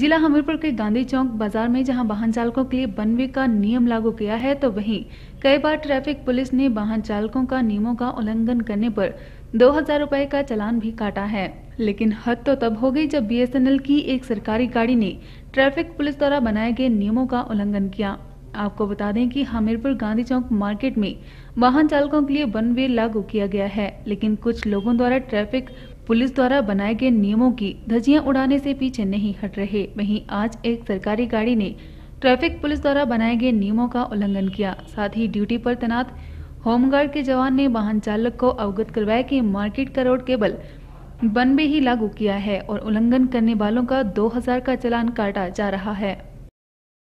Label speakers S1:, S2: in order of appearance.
S1: जिला हमीरपुर के गांधी चौक बाजार में जहां वाहन चालकों के लिए बनवे का नियम लागू किया है तो वहीं कई बार ट्रैफिक पुलिस ने वाहन चालकों का नियमों का उल्लंघन करने पर दो हजार रूपए का चलान भी काटा है लेकिन हद तो तब हो गई जब बीएसएनएल की एक सरकारी गाड़ी ने ट्रैफिक पुलिस द्वारा बनाए गए नियमों का उल्लंघन किया आपको बता दें कि हमीरपुर गांधी चौक मार्केट में वाहन चालकों के लिए वन वे लागू किया गया है लेकिन कुछ लोगों द्वारा ट्रैफिक पुलिस द्वारा बनाए गए नियमों की धजिया उड़ाने से पीछे नहीं हट रहे वहीं आज एक सरकारी गाड़ी ने ट्रैफिक पुलिस द्वारा बनाए गए नियमों का उल्लंघन किया साथ ही ड्यूटी पर तैनात होमगार्ड के जवान ने वाहन चालक को अवगत करवाया कि मार्केट का रोड केवल बनबे ही लागू किया है और उल्लंघन करने वालों का 2000 का चलान काटा जा रहा है